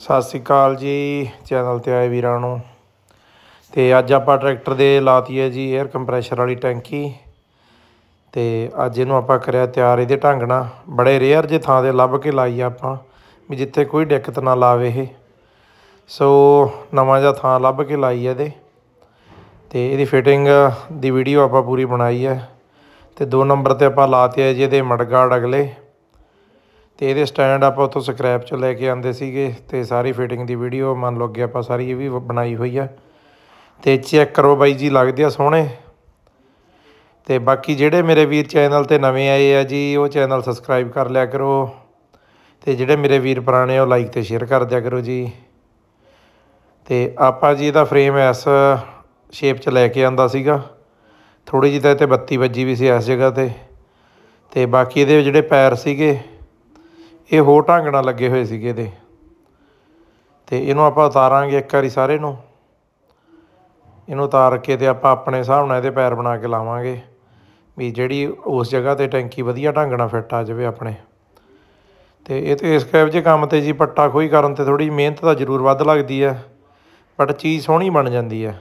ਸਤਿ ਸ੍ਰੀ ਅਕਾਲ ਜੀ ਚੈਨਲ ਤੇ ਆਏ ਵੀਰਾਂ ਨੂੰ ਤੇ ਅੱਜ ਆਪਾਂ ਟਰੈਕਟਰ ਦੇ ਲਾਤੀ ਹੈ ਜੀ 에ਅਰ ਕੰਪਰੈਸ਼ਰ ਵਾਲੀ ਟੈਂਕੀ ਤੇ ਅੱਜ ਇਹਨੂੰ ਆਪਾਂ ਕਰਿਆ ਤਿਆਰ ਇਹਦੇ ਢੰਗ ਨਾਲ ਬੜੇ ਰੇਅਰ ਜੇ ਥਾਂ ਦੇ ਲੱਭ ਕੇ ਲਾਈ ਆਪਾਂ ਵੀ ਜਿੱਥੇ ਕੋਈ ਦਿੱਕਤ ਨਾ ਲਾਵੇ ਇਹ ਸੋ ਨਵਾਂ ਜਿਹਾ ਥਾਂ ਲੱਭ ਕੇ ਲਾਈ ਹੈ ਇਹਦੇ ਤੇ ਇਹਦੀ ਫਿਟਿੰਗ ਦੀ ਵੀਡੀਓ ਆਪਾਂ ਪੂਰੀ ਬਣਾਈ ਹੈ ਤੇ ਦੋ ਨੰਬਰ ਤੇ ਆਪਾਂ ਲਾਤੇ ਆ ਜੀ ਇਹਦੇ ਮੜਗਾੜ ਅਗਲੇ ਤੇ ਇਹਦੇ ਸਟੈਂਡ ਆਪਾਂ ਉੱਥੋਂ ਸਕ੍ਰੈਪ ਚ ਲੈ ਕੇ ਆਂਦੇ ਸੀਗੇ ਤੇ ਸਾਰੀ ਫਿਟਿੰਗ ਦੀ ਵੀਡੀਓ ਮੰਨ ਲਓ ਅੱਗੇ ਆਪਾਂ ਸਾਰੀ ਇਹ ਵੀ ਬਣਾਈ ਹੋਈ ਆ ਤੇ ਚੈੱਕ ਕਰੋ ਬਾਈ ਜੀ ਲੱਗਦੇ ਆ ਸੋਹਣੇ ਤੇ ਬਾਕੀ ਜਿਹੜੇ ਮੇਰੇ ਵੀਰ ਚੈਨਲ ਤੇ ਨਵੇਂ ਆਏ ਆ ਜੀ ਉਹ ਚੈਨਲ ਸਬਸਕ੍ਰਾਈਬ ਕਰ ਲਿਆ ਕਰੋ ਤੇ ਜਿਹੜੇ ਮੇਰੇ ਵੀਰ ਪੁਰਾਣੇ ਉਹ ਲਾਈਕ ਤੇ ਸ਼ੇਅਰ ਕਰ ਦਿਆ ਕਰੋ ਜੀ ਤੇ ਆਪਾਂ ਜੀ ਇਹਦਾ ਫਰੇਮ ਐਸ ਸ਼ੇਪ 'ਚ ਲੈ ਕੇ ਆਂਦਾ ਸੀਗਾ ਥੋੜੀ ਜਿਹੀ ਤਾਂ ਇੱਥੇ ਬੱਤੀ ਵੱਜੀ ਵੀ ਸੀ ਇਸ ਜਗ੍ਹਾ ਤੇ ਤੇ ਬਾਕੀ ਇਹਦੇ ਜਿਹੜੇ ਪੈਰ ਸੀਗੇ ਇਹ ਹੋਰ ਢਾਂਗਣਾ ਨਾਲ ਲੱਗੇ ਹੋਏ ਸੀਗੇ ਇਹਦੇ ਤੇ ਇਹਨੂੰ ਆਪਾਂ ਉਤਾਰਾਂਗੇ ਇੱਕ ਵਾਰੀ ਸਾਰੇ ਨੂੰ ਇਹਨੂੰ ਉਤਾਰ ਕੇ ਤੇ ਆਪਾਂ ਆਪਣੇ ਹਿਸਾਬ ਨਾਲ ਇਹਦੇ ਪੈਰ ਬਣਾ ਕੇ ਲਾਵਾਂਗੇ ਵੀ ਜਿਹੜੀ ਉਸ ਜਗ੍ਹਾ ਤੇ ਟੈਂਕੀ ਵਧੀਆ ਢਾਂਗਣਾ ਨਾਲ ਫਿੱਟ ਆ ਜਾਵੇ ਆਪਣੇ ਤੇ ਇਹ ਤੇ ਇਸ ਕੈਬ ਜੇ ਕੰਮ ਤੇ ਜੀ ਪੱਟਾ ਖੋਈ ਕਰਨ ਤੇ ਥੋੜੀ ਮਿਹਨਤ ਤਾਂ ਜ਼ਰੂਰ ਵੱਧ ਲੱਗਦੀ ਹੈ ਪਰ ਚੀਜ਼ ਸੋਹਣੀ ਬਣ ਜਾਂਦੀ ਹੈ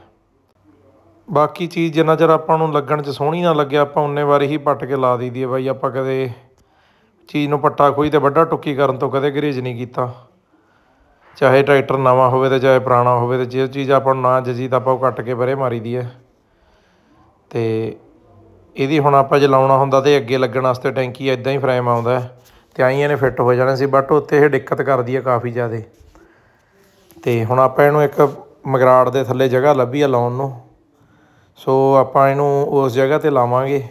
ਬਾਕੀ ਚੀਜ਼ ਜਿੰਨਾ ਚਿਰ ਆਪਾਂ ਨੂੰ ਲੱਗਣ 'ਚ ਸੋਹਣੀ ਨਾ ਲੱਗੇ ਆਪਾਂ ਉਨੇ ਵਾਰੀ ਹੀ ਪੱਟ ਕੇ ਲਾ ਦਈਦੀ ਹੈ ਬਾਈ ਆਪਾਂ ਕਦੇ ਚੀਜ਼ ਨੂੰ ਪੱਟਾ ਖੋਈ ਤੇ ਵੱਡਾ ਟੁੱਕੀ ਕਰਨ ਤੋਂ ਕਦੇ ਗਰੇਜ ਨਹੀਂ ਕੀਤਾ ਚਾਹੇ ਟਰੈਕਟਰ ਨਵਾਂ ਹੋਵੇ ਤੇ ਚਾਹੇ ਪੁਰਾਣਾ ਹੋਵੇ ਤੇ ਜਿਹੜੀ ਚੀਜ਼ ਆਪਾਂ ਨੂੰ ਨਾ ਜਜੀਦ ਆਪਾਂ ਉਹ ਕੱਟ ਕੇ ਬਰੇ ਮਾਰੀ ਦੀ ਹੈ ਤੇ ਇਹਦੀ ਹੁਣ ਆਪਾਂ ਜੇ ਲਾਉਣਾ ਹੁੰਦਾ ਤੇ ਅੱਗੇ ਲੱਗਣ ਵਾਸਤੇ ਟੈਂਕੀ ਇਦਾਂ ਹੀ ਫਰੇਮ ਆਉਂਦਾ ਤੇ ਆਈਆਂ ਨੇ ਫਿੱਟ ਹੋ ਜਾਣੇ ਸੀ ਬਟ ਉੱਤੇ ਇਹ ਦਿੱਕਤ ਕਰਦੀ ਹੈ ਕਾਫੀ ਜ਼ਿਆਦੇ ਤੇ ਹੁਣ ਆਪਾਂ ਇਹਨੂੰ ਇੱਕ ਮਗਰਾੜ ਦੇ ਥੱਲੇ ਜਗ੍ਹਾ ਲੱਭੀ ਆ ਲਾਉਣ ਨੂੰ ਸੋ ਆਪਾਂ ਇਹਨੂੰ ਉਸ ਜਗ੍ਹਾ ਤੇ ਲਾਵਾਂਗੇ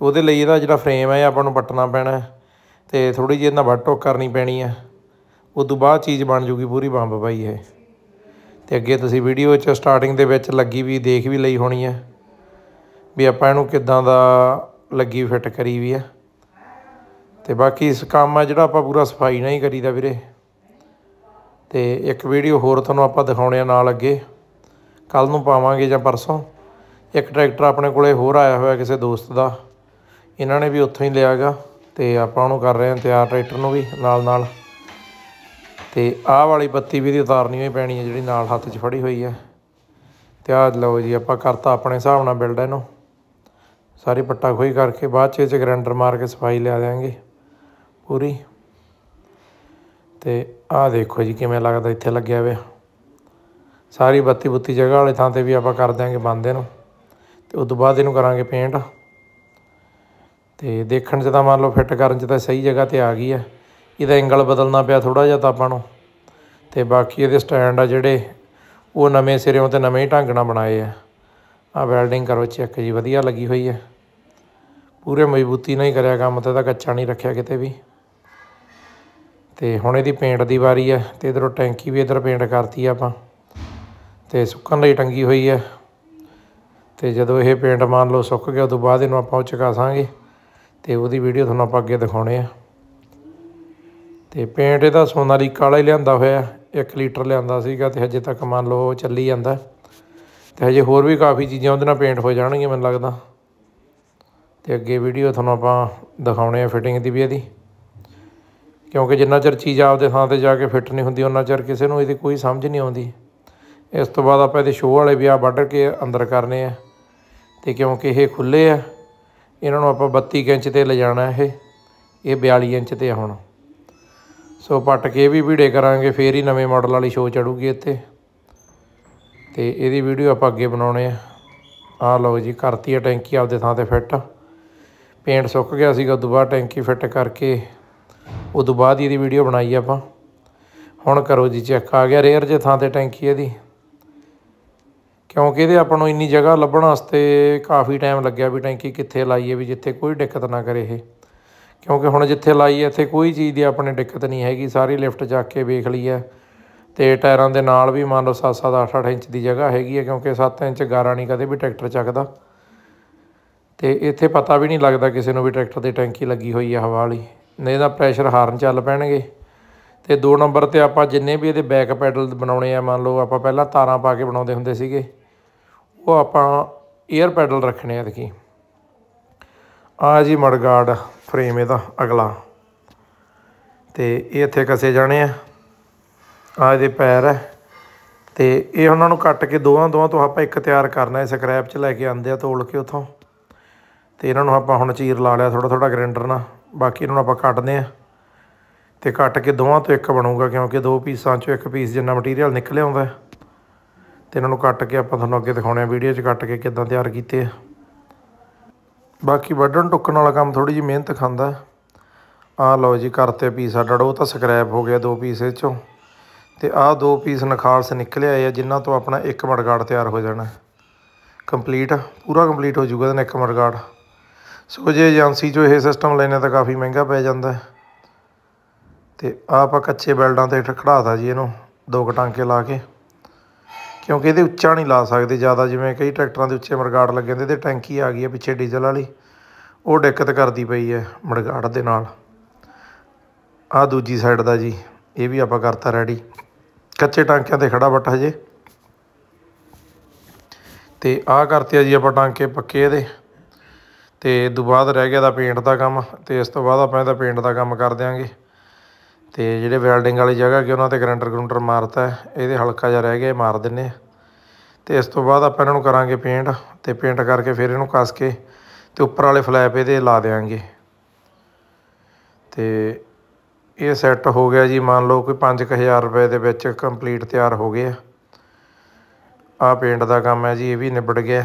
ਉਹਦੇ ਲਈ ਇਹਦਾ ਜਿਹੜਾ ਫਰੇਮ ਹੈ ਆਪਾਂ ਨੂੰ ਪੱਟਣਾ ਪੈਣਾ ਤੇ ਥੋੜੀ ਜਿਹੀ ਇਹਨਾਂ ਵਟੋ ਕਰਨੀ ਪੈਣੀ ਆ ਉਸ ਤੋਂ ਬਾਅਦ ਚੀਜ਼ ਬਣ ਜੂਗੀ ਪੂਰੀ ਬੰਬ ਬਾਈ ਇਹ ਤੇ ਅੱਗੇ ਤੁਸੀਂ ਵੀਡੀਓ 'ਚ ਸਟਾਰਟਿੰਗ ਦੇ ਵਿੱਚ ਲੱਗੀ ਵੀ ਦੇਖ ਵੀ ਲਈ ਹੋਣੀ ਆ ਵੀ ਆਪਾਂ ਇਹਨੂੰ ਕਿੱਦਾਂ ਦਾ ਲੱਗੀ ਫਿੱਟ ਕਰੀ ਵੀ ਆ ਤੇ ਬਾਕੀ ਇਸ ਕੰਮ ਆ ਜਿਹੜਾ ਆਪਾਂ ਪੂਰਾ ਸਫਾਈ ਨਹੀਂ ਕਰੀਦਾ ਵੀਰੇ ਤੇ ਇੱਕ ਵੀਡੀਓ ਹੋਰ ਤੁਹਾਨੂੰ ਆਪਾਂ ਦਿਖਾਉਣੇ ਆ ਨਾਲ ਅੱਗੇ ਕੱਲ ਨੂੰ ਪਾਵਾਂਗੇ ਜਾਂ ਪਰਸੋਂ ਇੱਕ ਟਰੈਕਟਰ ਆਪਣੇ ਕੋਲੇ ਹੋਰ ਆਇਆ ਹੋਇਆ ਕਿਸੇ ਦੋਸਤ ਦਾ ਇਹਨਾਂ ਨੇ ਵੀ ਉੱਥੋਂ ਹੀ ਲਿਆਗਾ ਤੇ ਆਪਾਂ ਉਹਨੂੰ ਕਰ ਰਹੇ ਹਾਂ ਤਿਆਰ ਟਰੈਕਟਰ ਨੂੰ ਵੀ ਨਾਲ ਨਾਲ ਤੇ ਆਹ ਵਾਲੀ ਬੱਤੀ ਵੀ ਦੀ ਉਤਾਰਨੀ ਹੋਈ ਪੈਣੀ ਹੈ ਜਿਹੜੀ ਨਾਲ ਹੱਥ 'ਚ ਫੜੀ ਹੋਈ ਹੈ ਤੇ ਆਹ ਲਓ ਜੀ ਆਪਾਂ ਕਰਤਾ ਆਪਣੇ ਹਿਸਾਬ ਨਾਲ ਬਿਲਡ ਇਹਨੂੰ ਸਾਰੀ ਪੱਟਾ ਖੋਈ ਕਰਕੇ ਬਾਅਦ 'ਚ ਇਹ 'ਚ ਗ੍ਰੈਂਡਰ ਮਾਰ ਕੇ ਸਫਾਈ ਲਿਆ ਦੇਾਂਗੇ ਪੂਰੀ ਤੇ ਆਹ ਦੇਖੋ ਜੀ ਕਿਵੇਂ ਲੱਗਦਾ ਇੱਥੇ ਲੱਗਿਆ ਵੇ ਸਾਰੀ ਬੱਤੀ ਬੁੱਤੀ ਜਗ੍ਹਾ ਵਾਲੇ ਥਾਂ ਤੇ ਵੀ ਆਪਾਂ ਕਰ ਦਿਆਂਗੇ ਬੰਦ ਇਹਨੂੰ ਤੇ ਉਸ ਤੋਂ ਬਾਅਦ ਇਹਨੂੰ ਕਰਾਂਗੇ ਪੇਂਟ ਤੇ ਦੇਖਣ 'ਚ ਤਾਂ ਮੰਨ ਲਓ ਫਿੱਟ ਕਰਨ 'ਚ ਤਾਂ ਸਹੀ ਜਗ੍ਹਾ ਤੇ ਆ ਗਈ ਆ ਇਹਦਾ ਐਂਗਲ ਬਦਲਣਾ ਪਿਆ ਥੋੜਾ ਜਿਹਾ ਤਾਂ ਆਪਾਂ ਨੂੰ ਤੇ ਬਾਕੀ ਇਹਦੇ ਸਟੈਂਡ ਆ ਜਿਹੜੇ ਉਹ ਨਵੇਂ ਸਿਰਿਓਂ ਤੇ ਨਵੇਂ ਢੰਗ ਨਾਲ ਬਣਾਏ ਆ ਆ ਵੈਲਡਿੰਗ ਕਰੋ ਚੈੱਕ ਜੀ ਵਧੀਆ ਲੱਗੀ ਹੋਈ ਆ ਪੂਰੇ ਮਜ਼ਬੂਤੀ ਨਾਲ ਹੀ ਕਰਿਆ ਕੰਮ ਤੇ ਤਾਂ ਕੱਚਾ ਨਹੀਂ ਰੱਖਿਆ ਕਿਤੇ ਵੀ ਤੇ ਹੁਣ ਇਹਦੀ ਪੇਂਟ ਦੀ ਵਾਰੀ ਆ ਤੇ ਇਧਰੋਂ ਟੈਂਕੀ ਵੀ ਇਧਰ ਪੇਂਟ ਕਰਤੀ ਆਪਾਂ ਤੇ ਸੁੱਕਣ ਲਈ ਟੰਗੀ ਹੋਈ ਆ ਤੇ ਜਦੋਂ ਇਹ ਪੇਂਟ ਮੰਨ ਲਓ ਸੁੱਕ ਗਿਆ ਉਦੋਂ ਬਾਅਦ ਇਹਨੂੰ ਆਪਾਂ ਉਹ ਸਾਂਗੇ ਤੇ ਉਹਦੀ ਵੀਡੀਓ ਤੁਹਾਨੂੰ ਆਪਾਂ ਅੱਗੇ ਦਿਖਾਉਣੇ ਆ ਤੇ ਪੇਂਟ ਇਹਦਾ ਸੋਨਾਲੀ ਕਾਲਾ ਹੀ ਲਿਆਂਦਾ ਹੋਇਆ 1 ਲੀਟਰ ਲਿਆਂਦਾ ਸੀਗਾ ਤੇ ਹਜੇ ਤੱਕ ਮੰਨ ਲਓ ਚੱਲੀ ਜਾਂਦਾ ਤੇ ਹਜੇ ਹੋਰ ਵੀ ਕਾਫੀ ਚੀਜ਼ਾਂ ਉਹਦੇ ਨਾਲ ਪੇਂਟ ਹੋ ਜਾਣਗੀਆਂ ਮੈਨੂੰ ਲੱਗਦਾ ਤੇ ਅੱਗੇ ਵੀਡੀਓ ਤੁਹਾਨੂੰ ਆਪਾਂ ਦਿਖਾਉਣੇ ਆ ਫਿਟਿੰਗ ਦੀ ਵੀ ਇਹਦੀ ਕਿਉਂਕਿ ਜਿੰਨਾ ਚਿਰ ਚੀਜ਼ ਆਪਦੇ ਥਾਂ ਤੇ ਜਾ ਕੇ ਫਿੱਟ ਨਹੀਂ ਹੁੰਦੀ ਉਹਨਾਂ ਚਿਰ ਕਿਸੇ ਨੂੰ ਇਹਦੀ ਕੋਈ ਸਮਝ ਨਹੀਂ ਆਉਂਦੀ ਇਸ ਤੋਂ ਬਾਅਦ ਆਪਾਂ ਇਹਦੇ ਸ਼ੋਅ ਵਾਲੇ ਵੀ ਆ ਬਾਰਡਰ ਕੇ ਅੰਦਰ ਕਰਨੇ ਆ ਤੇ ਕਿਉਂਕਿ ਇਹ ਖੁੱਲੇ ਆ ਇਹਨਾਂ ਨੂੰ ਆਪਾਂ 32 ਇੰਚ ਤੇ ਲਿਜਾਣਾ ਇਹ ਇਹ 42 ਇੰਚ ਤੇ ਆ ਹੁਣ ਸੋ ਪੱਟ ਕੇ ਵੀ ਵੀਡੀਓ ਕਰਾਂਗੇ ਫੇਰ ਹੀ ਨਵੇਂ ਮਾਡਲ ਵਾਲੀ ਸ਼ੋ ਚੜੂਗੀ ਇੱਥੇ ਤੇ ਇਹਦੀ ਵੀਡੀਓ ਆਪਾਂ ਅੱਗੇ ਬਣਾਉਣੇ ਆ ਆਹ ਲਓ ਜੀ ਕਰਤੀ ਆ ਟੈਂਕੀ ਆਪਦੇ ਥਾਂ ਤੇ ਫਿੱਟ ਪੇਂਟ ਸੁੱਕ ਗਿਆ ਸੀਗਾ ਉਦੋਂ ਬਾਅਦ ਟੈਂਕੀ ਫਿੱਟ ਕਰਕੇ ਉਦੋਂ ਬਾਅਦ ਇਹਦੀ ਵੀਡੀਓ ਬਣਾਈ ਆਪਾਂ ਹੁਣ ਕਰੋ ਜੀ ਚੈੱਕ ਆ ਗਿਆ ਰੇਅਰ ਜੇ ਥਾਂ ਤੇ ਟੈਂਕੀ ਇਹਦੀ ਕਿਉਂਕਿ ਇਹਦੇ ਆਪਾਂ ਨੂੰ ਇੰਨੀ ਜਗ੍ਹਾ ਲੱਭਣ ਵਾਸਤੇ ਕਾਫੀ ਟਾਈਮ ਲੱਗਿਆ ਵੀ ਟੈਂਕੀ ਕਿੱਥੇ ਲਾਈਏ ਵੀ ਜਿੱਥੇ ਕੋਈ ਦਿੱਕਤ ਨਾ ਕਰੇ ਇਹ ਕਿਉਂਕਿ ਹੁਣ ਜਿੱਥੇ ਲਾਈਏ ਇੱਥੇ ਕੋਈ ਚੀਜ਼ ਦੀ ਆਪਣੇ ਦਿੱਕਤ ਨਹੀਂ ਹੈਗੀ ਸਾਰੀ ਲਿਫਟ ਚੱਕ ਕੇ ਵੇਖ ਲਈ ਹੈ ਤੇ ਟਾਇਰਾਂ ਦੇ ਨਾਲ ਵੀ ਮੰਨ ਲਓ 7-7 8-8 ਇੰਚ ਦੀ ਜਗ੍ਹਾ ਹੈਗੀ ਹੈ ਕਿਉਂਕਿ 7 ਇੰਚ ਗਾਰਾ ਨਹੀਂ ਕਦੇ ਵੀ ਟਰੈਕਟਰ ਚੱਕਦਾ ਤੇ ਇੱਥੇ ਪਤਾ ਵੀ ਨਹੀਂ ਲੱਗਦਾ ਕਿਸੇ ਨੂੰ ਵੀ ਟਰੈਕਟਰ ਦੀ ਟੈਂਕੀ ਲੱਗੀ ਹੋਈ ਹੈ ਹਵਾ ਵਾਲੀ ਨਹੀਂ ਇਹਦਾ ਪ੍ਰੈਸ਼ਰ ਹਾਰਨ ਚੱਲ ਪੈਣਗੇ ਤੇ 2 ਨੰਬਰ ਤੇ ਆਪਾਂ ਜਿੰਨੇ ਵੀ ਇਹਦੇ ਬੈਕ ਪੈਡਲ ਬਣਾਉਣੇ ਆ ਮੰਨ ਲਓ ਆਪਾਂ ਪਹਿਲਾਂ ਤਾਰਾਂ ਪਾ ਕੇ ਬਣਾਉਂਦੇ ਹੁੰਦੇ ਸੀਗੇ ਉਹ ਆਪਾਂ 에어 ਪੈਡਲ ਰੱਖਣੇ ਆ ਦੇਖੀ ਆ ਜੀ ਮੜਗਾਰਡ ਫਰੇਮ ਇਹਦਾ ਅਗਲਾ ਤੇ ਇਹ ਇੱਥੇ ਕਸੇ ਜਾਣੇ ਆ ਆ ਇਹਦੇ ਪੈਰ ਹੈ ਤੇ ਇਹ ਉਹਨਾਂ ਨੂੰ ਕੱਟ ਕੇ ਦੋਹਾਂ ਦੋਹਾਂ ਤੋਂ ਆਪਾਂ ਇੱਕ ਤਿਆਰ ਕਰਨਾ ਹੈ ਸਕ੍ਰੈਪ 'ਚ ਲੈ ਕੇ ਆਂਦੇ ਆ ਤੋਲ ਕੇ ਉਥੋਂ ਤੇ ਇਹਨਾਂ ਨੂੰ ਆਪਾਂ ਹੁਣ ਚੀਰ ਲਾ ਲਿਆ ਥੋੜਾ ਥੋੜਾ ਗ੍ਰੈਂਡਰ ਨਾਲ ਬਾਕੀ ਇਹਨਾਂ ਨੂੰ ਆਪਾਂ ਕੱਟਦੇ ਆ ਤੇ ਕੱਟ ਕੇ ਦੋਹਾਂ ਤੋਂ ਇੱਕ ਬਣੂਗਾ ਕਿਉਂਕਿ ਦੋ ਪੀਸਾਂ 'ਚੋਂ ਇੱਕ ਪੀਸ ਜਿੰਨਾ ਮਟੀਰੀਅਲ ਨਿਕਲਿਆ ਹੈ ਤੇ ਇਹਨਾਂ ਨੂੰ ਕੱਟ ਕੇ ਆਪਾਂ ਤੁਹਾਨੂੰ ਅੱਗੇ ਦਿਖਾਉਣੇ ਆ ਵੀਡੀਓ 'ਚ ਕੱਟ ਕੇ ਕਿੱਦਾਂ ਤਿਆਰ ਕੀਤੇ ਆ ਬਾਕੀ ਵੱਢਣ ਟੁੱਕਣ ਵਾਲਾ ਕੰਮ ਥੋੜੀ ਜੀ ਮਿਹਨਤ ਖਾਂਦਾ ਆ ਲਓ ਜੀ ਕਰਤੇ ਪੀਸ ਆ ਡੜੋ ਤਾਂ ਸਕ੍ਰੈਪ ਹੋ ਗਿਆ ਦੋ ਪੀਸ ਇਹਚੋਂ ਚੋਂ ਤੇ ਆਹ ਦੋ ਪੀਸ ਨਖਾਲਸ ਨਿਕਲੇ ਆਏ ਆ ਜਿਨ੍ਹਾਂ ਤੋਂ ਆਪਣਾ ਇੱਕ ਮੜਗਾੜ ਤਿਆਰ ਹੋ ਜਾਣਾ ਕੰਪਲੀਟ ਪੂਰਾ ਕੰਪਲੀਟ ਹੋ ਜਾਊਗਾ ਇਹਨਾਂ ਇੱਕ ਮੜਗਾੜ ਸੋ ਜੇ ਏਜੰਸੀ 'ਚੋਂ ਇਹ ਸਿਸਟਮ ਲੈਣੇ ਤਾਂ ਕਾਫੀ ਮਹਿੰਗਾ ਪੈ ਜਾਂਦਾ ਤੇ ਆਪਾਂ ਕੱਚੇ ਬੈਲਡਾਂ ਤੇ ਖੜਾਤਾ ਜੀ ਇਹਨੂੰ ਦੋ ਕਟਾਂਕੇ ਲਾ ਕੇ ਕਿਉਂਕਿ ਇਹਦੇ ਉੱਚਾ ਨਹੀਂ ਲਾ ਸਕਦੇ ਜ਼ਿਆਦਾ ਜਿਵੇਂ ਕਈ ਟਰੈਕਟਰਾਂ ਦੇ ਉੱਚੇ ਮਰਗਾੜ ਲੱਗੇ ਹੁੰਦੇ ਤੇ ਟੈਂਕੀ ਆ ਗਈ ਹੈ ਪਿੱਛੇ ਡੀਜ਼ਲ ਵਾਲੀ ਉਹ ਦਿੱਕਤ ਕਰਦੀ ਪਈ ਹੈ ਮਰਗਾੜ ਦੇ ਨਾਲ ਆ ਦੂਜੀ ਸਾਈਡ ਦਾ ਜੀ ਇਹ ਵੀ ਆਪਾਂ ਕਰਤਾ ਰੈਡੀ ਕੱਚੇ ਟਾਂਕਿਆਂ ਤੇ ਖੜਾ ਬੱਟ ਹਜੇ ਤੇ ਆਹ ਕਰਤੇ ਆ ਜੀ ਆਪਾਂ ਟਾਂਕੇ ਪੱਕੇ ਇਹਦੇ ਤੇ ਦੁਬਾਰਾ ਬਾਅਦ ਰਹਿ ਗਿਆ ਦਾ ਪੇਂਟ ਦਾ ਕੰਮ ਤੇ ਇਸ ਤੋਂ ਬਾਅਦ ਆਪਾਂ ਇਹਦਾ ਪੇਂਟ ਦਾ ਕੰਮ ਕਰ ਦਿਆਂਗੇ ਤੇ ਜਿਹੜੇ ਵੈਲਡਿੰਗ ਵਾਲੀ ਜਗ੍ਹਾ ਕਿ ਉਹਨਾਂ 'ਤੇ ਗ੍ਰੈਂਡਰ ਗਰੂੰਡਰ ਮਾਰਤਾ ਇਹਦੇ ਹਲਕਾ ਜਿਹਾ ਰਹਿ ਗਿਆ ਮਾਰ ਦਿੰਨੇ ਤੇ ਇਸ ਤੋਂ ਬਾਅਦ ਆਪਾਂ ਇਹਨਾਂ ਨੂੰ ਕਰਾਂਗੇ ਪੇਂਟ ਤੇ ਪੇਂਟ ਕਰਕੇ ਫਿਰ ਇਹਨੂੰ ਕੱਸ ਕੇ ਤੇ ਉੱਪਰ ਵਾਲੇ ਫਲੈਪ ਇਹਦੇ ਲਾ ਦੇਵਾਂਗੇ ਤੇ ਇਹ ਸੈੱਟ ਹੋ ਗਿਆ ਜੀ ਮੰਨ ਲਓ ਕੋਈ 5000 ਰੁਪਏ ਦੇ ਵਿੱਚ ਕੰਪਲੀਟ ਤਿਆਰ ਹੋ ਗਿਆ ਆ ਪੇਂਟ ਦਾ ਕੰਮ ਹੈ ਜੀ ਇਹ ਵੀ ਨਿਬੜ ਗਿਆ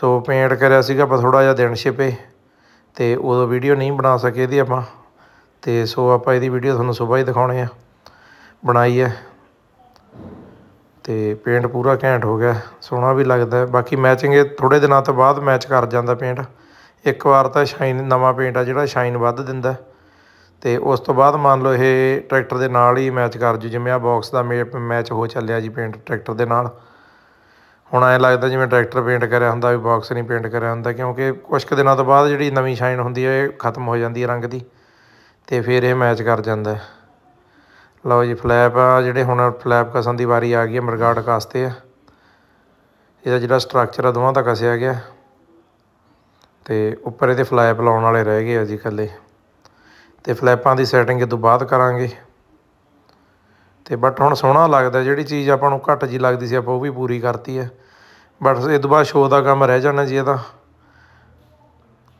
ਸੋ ਪੇਂਟ ਕਰਿਆ ਸੀਗਾ ਆਪਾਂ ਥੋੜਾ ਜਿਹਾ ਦਿਨ ਛਿਪੇ ਤੇ ਉਦੋਂ ਵੀਡੀਓ ਨਹੀਂ ਬਣਾ ਸਕੇ ਇਹਦੀ ਆਪਾਂ ਤੇ ਸੋ ਆਪਾਂ ਇਹਦੀ ਵੀਡੀਓ ਤੁਹਾਨੂੰ ਸਵੇਰ ਹੀ ਦਿਖਾਉਣੇ ਆ ਬਣਾਈ ਹੈ ਤੇ ਪੇਂਟ ਪੂਰਾ ਘੈਂਟ ਹੋ ਗਿਆ ਸੋਹਣਾ ਵੀ ਲੱਗਦਾ ਬਾਕੀ ਮੈਚਿੰਗ ਇਹ ਥੋੜੇ ਦਿਨਾਂ ਤੋਂ ਬਾਅਦ ਮੈਚ ਕਰ ਜਾਂਦਾ ਪੇਂਟ ਇੱਕ ਵਾਰ ਤਾਂ ਸ਼ਾਈਨ ਨਵਾਂ ਪੇਂਟ ਆ ਜਿਹੜਾ ਸ਼ਾਈਨ ਵੱਧ ਦਿੰਦਾ ਤੇ ਉਸ ਤੋਂ ਬਾਅਦ ਮੰਨ ਲਓ ਇਹ ਟਰੈਕਟਰ ਦੇ ਨਾਲ ਹੀ ਮੈਚ ਕਰ ਜੂ ਜਿਵੇਂ ਆ ਬਾਕਸ ਦਾ ਮੈਚ ਹੋ ਚੱਲਿਆ ਜੀ ਪੇਂਟ ਟਰੈਕਟਰ ਦੇ ਨਾਲ ਹੁਣ ਐ ਲੱਗਦਾ ਜਿਵੇਂ ਟਰੈਕਟਰ ਪੇਂਟ ਕਰਿਆ ਹੁੰਦਾ ਵੀ ਬਾਕਸ ਨਹੀਂ ਪੇਂਟ ਕਰਿਆ ਹੁੰਦਾ ਕਿਉਂਕਿ ਕੁਝ ਕੁ ਦਿਨਾਂ ਤੋਂ ਬਾਅਦ ਜਿਹੜੀ ਨਵੀਂ ਸ਼ਾਈਨ ਹੁੰਦੀ ਹੈ ਇਹ ਖਤਮ ਹੋ ਜਾਂਦੀ ਹੈ ਰੰਗ ਦੀ ਤੇ ਫਿਰ ਇਹ ਮੈਚ ਕਰ ਜਾਂਦਾ ਲਓ ਜੀ ਫਲੈਪ ਆ ਜਿਹੜੇ ਹੁਣ ਫਲੈਪ ਕਸਣ ਦੀ ਵਾਰੀ ਆ ਗਈ ਹੈ ਮਰਗਾੜ ਕਾਸਤੇ ਆ ਇਹਦਾ ਜਿਹੜਾ ਸਟਰਕਚਰ ਆ ਦੋਵਾਂ ਦਾ ਕਸਿਆ ਗਿਆ ਤੇ ਉੱਪਰ ਇਹਦੇ ਫਲੈਪ ਲਾਉਣ ਵਾਲੇ ਰਹਿ ਗਏ ਆ ਜੀ ਖੱਲੇ ਤੇ ਫਲੈਪਾਂ ਦੀ ਸੈਟਿੰਗ ਇਹ ਤੋਂ ਬਾਅਦ ਕਰਾਂਗੇ ਤੇ ਬਟ ਹੁਣ ਸੋਹਣਾ ਲੱਗਦਾ ਜਿਹੜੀ ਚੀਜ਼ ਆਪਾਂ ਨੂੰ ਘੱਟ ਜੀ ਲੱਗਦੀ ਸੀ ਆਪਾਂ ਉਹ ਵੀ ਪੂਰੀ ਕਰਤੀ ਹੈ ਬਟ ਇਹ ਤੋਂ ਬਾਅਦ ਸ਼ੋਅ ਦਾ ਕੰਮ ਰਹਿ ਜਾਣਾ ਜੀ ਇਹਦਾ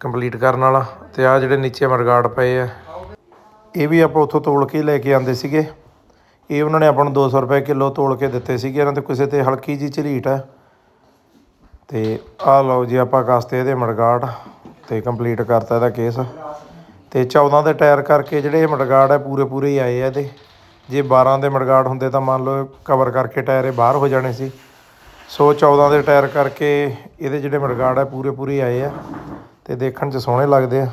ਕੰਪਲੀਟ ਕਰਨ ਵਾਲਾ ਤੇ ਆ ਜਿਹੜੇ ਨੀਚੇ ਮਰਗਾੜ ਪਏ ਆ ਇਹ ਵੀ ਆਪਾਂ ਉੱਥੋਂ ਤੋਲ ਕੇ ਲੈ ਕੇ ਆਂਦੇ ਸੀਗੇ ਇਹ ਉਹਨਾਂ ਨੇ ਆਪਾਂ ਨੂੰ 200 ਰੁਪਏ ਕਿਲੋ ਤੋਲ ਕੇ ਦਿੱਤੇ ਸੀਗੇ ਇਹਨਾਂ ਤੇ ਕਿਸੇ ਤੇ ਹਲਕੀ ਜੀ ਝਲੀਟ ਹੈ ਤੇ ਆਹ ਲਓ ਜੀ ਆਪਾਂ ਕਾਸਤੇ ਇਹਦੇ ਮੜਗਾੜ ਤੇ ਕੰਪਲੀਟ ਕਰਤਾ ਇਹਦਾ ਕੇਸ ਤੇ 14 ਦੇ ਟਾਇਰ ਕਰਕੇ ਜਿਹੜੇ ਇਹ ਮੜਗਾੜ ਹੈ ਪੂਰੇ ਪੂਰੇ ਹੀ ਆਏ ਆ ਇਹਦੇ ਜੇ 12 ਦੇ ਮੜਗਾੜ ਹੁੰਦੇ ਤਾਂ ਮੰਨ ਲਓ ਕਵਰ ਕਰਕੇ ਟਾਇਰ ਇਹ ਬਾਹਰ ਹੋ ਜਾਣੇ ਸੀ ਸੋ 14 ਦੇ ਟਾਇਰ ਕਰਕੇ ਇਹਦੇ ਜਿਹੜੇ ਮੜਗਾੜ ਹੈ ਪੂਰੇ ਪੂਰੇ ਆਏ ਆ ਤੇ ਦੇਖਣ 'ਚ ਸੋਹਣੇ ਲੱਗਦੇ ਆ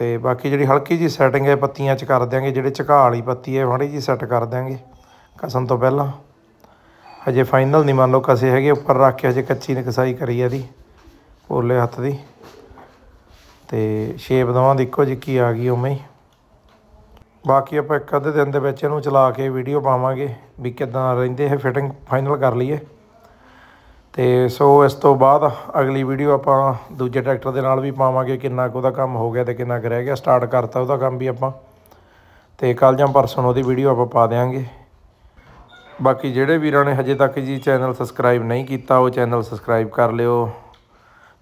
ਤੇ ਬਾਕੀ ਜਿਹੜੀ ਹਲਕੀ ਜੀ ਸੈਟਿੰਗ ਹੈ ਪੱਤੀਆਂ 'ਚ ਕਰ ਦਿਆਂਗੇ ਜਿਹੜੇ ਝਕਾ ਵਾਲੀ ਪੱਤੀ ਹੈ ਮਾੜੀ ਜੀ ਸੈੱਟ ਕਰ ਦਿਆਂਗੇ ਕਸਨ ਤੋਂ ਪਹਿਲਾਂ ਹਜੇ ਫਾਈਨਲ ਨਹੀਂ ਮੰਨ ਲਓ ਕਸੇ ਹੈਗੇ ਉੱਪਰ ਰੱਖ ਕੇ ਹਜੇ ਕੱਚੀ ਨਕਸਾਈ ਕਰੀ ਆ ਦੀ ਪੋਲੇ ਹੱਥ ਦੀ ਤੇ ਸ਼ੇਪ ਦਵਾਂ ਦੇਖੋ ਜੀ ਕੀ ਆ ਗਈ ਉਵੇਂ ਹੀ ਬਾਕੀ ਆਪਾਂ ਇੱਕ ਅੱਧੇ ਦਿਨ ਦੇ ਵਿੱਚ ਇਹਨੂੰ ਚਲਾ ਕੇ ਵੀਡੀਓ ਪਾਵਾਂਗੇ ਵੀ ਕਿਦਾਂ ਰਹਿੰਦੇ ਹੈ ਫਿਟਿੰਗ ਫਾਈਨਲ ਕਰ ਲਈਏ ਤੇ ਸੋ ਇਸ ਤੋਂ ਬਾਅਦ ਅਗਲੀ ਵੀਡੀਓ ਆਪਾਂ ਦੂਜੇ ਟਰੈਕਟਰ ਦੇ ਨਾਲ ਵੀ ਪਾਵਾਂਗੇ ਕਿੰਨਾ ਕੁ ਉਹਦਾ ਕੰਮ ਹੋ ਗਿਆ ਤੇ ਕਿੰਨਾ ਕੁ ਰਹਿ ਗਿਆ ਸਟਾਰਟ ਕਰਤਾ ਉਹਦਾ ਕੰਮ ਵੀ ਆਪਾਂ ਤੇ ਕੱਲ ਜਾਂ ਪਰਸੋਂ ਉਹਦੀ ਵੀਡੀਓ ਆਪਾਂ ਪਾ ਦੇਾਂਗੇ ਬਾਕੀ ਜਿਹੜੇ ਵੀਰਾਂ ਨੇ ਹਜੇ ਤੱਕ ਜੀ ਚੈਨਲ ਸਬਸਕ੍ਰਾਈਬ ਨਹੀਂ ਕੀਤਾ ਉਹ ਚੈਨਲ ਸਬਸਕ੍ਰਾਈਬ ਕਰ ਲਿਓ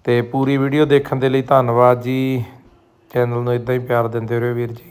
ਤੇ ਪੂਰੀ ਵੀਡੀਓ ਦੇਖਣ ਦੇ ਲਈ ਧੰਨਵਾਦ ਜੀ ਚੈਨਲ ਨੂੰ ਇਦਾਂ ਹੀ ਪਿਆਰ ਦਿੰਦੇ ਰਹੋ ਵੀਰ ਜੀ